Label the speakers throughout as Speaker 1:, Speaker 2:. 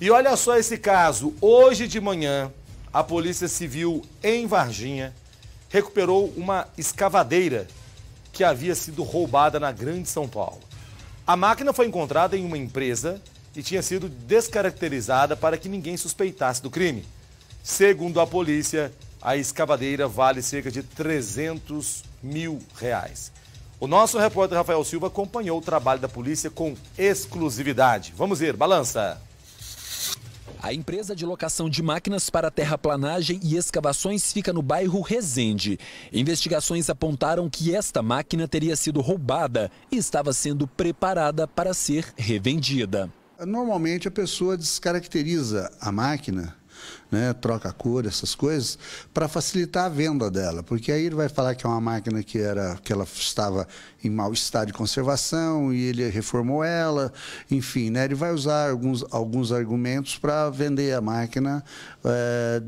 Speaker 1: E olha só esse caso. Hoje de manhã, a Polícia Civil em Varginha recuperou uma escavadeira que havia sido roubada na Grande São Paulo. A máquina foi encontrada em uma empresa e tinha sido descaracterizada para que ninguém suspeitasse do crime. Segundo a polícia, a escavadeira vale cerca de 300 mil reais. O nosso repórter Rafael
Speaker 2: Silva acompanhou o trabalho da polícia com exclusividade. Vamos ver, balança. A empresa de locação de máquinas para terraplanagem e escavações fica no bairro Resende. Investigações apontaram que esta máquina teria sido roubada e estava sendo preparada para ser revendida.
Speaker 3: Normalmente a pessoa descaracteriza a máquina né, troca cor, essas coisas, para facilitar a venda dela. Porque aí ele vai falar que é uma máquina que, era, que ela estava em mau estado de conservação e ele reformou ela, enfim, né, ele vai usar alguns, alguns argumentos para vender a máquina é,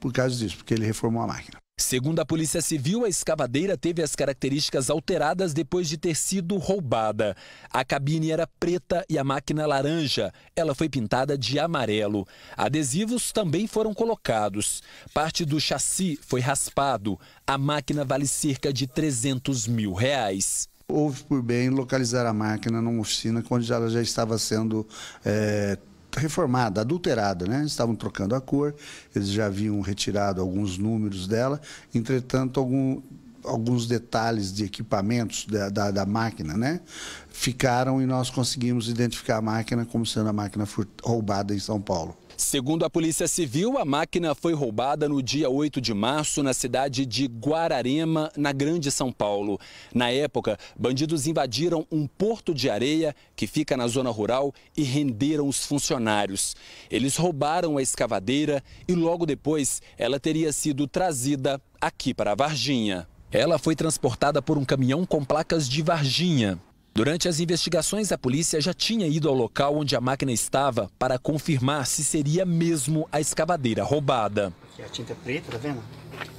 Speaker 3: por causa disso, porque ele reformou a máquina.
Speaker 2: Segundo a Polícia Civil, a escavadeira teve as características alteradas depois de ter sido roubada. A cabine era preta e a máquina laranja. Ela foi pintada de amarelo. Adesivos também foram colocados. Parte do chassi foi raspado. A máquina vale cerca de 300
Speaker 3: mil reais houve por bem localizar a máquina numa oficina onde ela já estava sendo é, reformada, adulterada, né? Estavam trocando a cor, eles já haviam retirado alguns números dela, entretanto, algum, alguns detalhes de equipamentos da, da, da, máquina, né? Ficaram e nós conseguimos identificar a máquina como sendo a máquina roubada em São Paulo.
Speaker 2: Segundo a Polícia Civil, a máquina foi roubada no dia 8 de março na cidade de Guararema, na Grande São Paulo. Na época, bandidos invadiram um porto de areia que fica na zona rural e renderam os funcionários. Eles roubaram a escavadeira e logo depois ela teria sido trazida aqui para a Varginha. Ela foi transportada por um caminhão com placas de Varginha. Durante as investigações, a polícia já tinha ido ao local onde a máquina estava para confirmar se seria mesmo a escavadeira roubada.
Speaker 3: Aqui é a tinta é preta, tá vendo?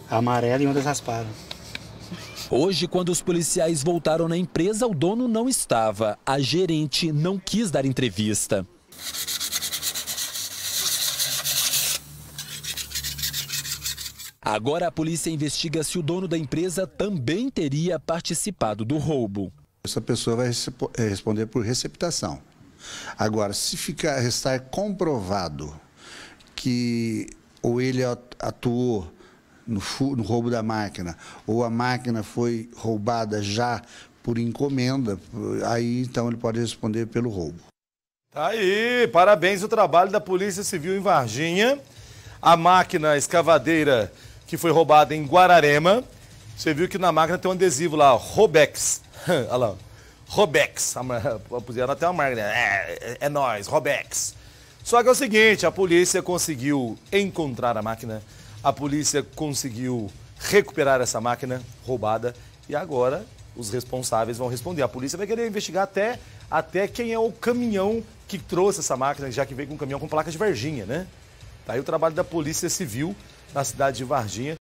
Speaker 2: A amarela e uma das Hoje, quando os policiais voltaram na empresa, o dono não estava. A gerente não quis dar entrevista. Agora a polícia
Speaker 3: investiga se o dono da empresa também teria participado do roubo. Essa pessoa vai eh, responder por receptação. Agora, se ficar, restar comprovado que ou ele atuou no, no roubo da máquina, ou a máquina foi roubada já por encomenda, aí então ele pode responder pelo roubo.
Speaker 1: Tá aí, parabéns o trabalho da Polícia Civil em Varginha. A máquina escavadeira que foi roubada em Guararema. Você viu que na máquina tem um adesivo lá, Robex. Olha lá. Robex. Puseram até uma máquina. É, é, é nós, Robex. Só que é o seguinte, a polícia conseguiu encontrar a máquina, a polícia conseguiu recuperar essa máquina roubada e agora os responsáveis vão responder. A polícia vai querer investigar até, até quem é o caminhão que trouxe essa máquina, já que veio com um caminhão com placa de Varginha, né? Tá aí o trabalho da Polícia Civil na cidade de Varginha.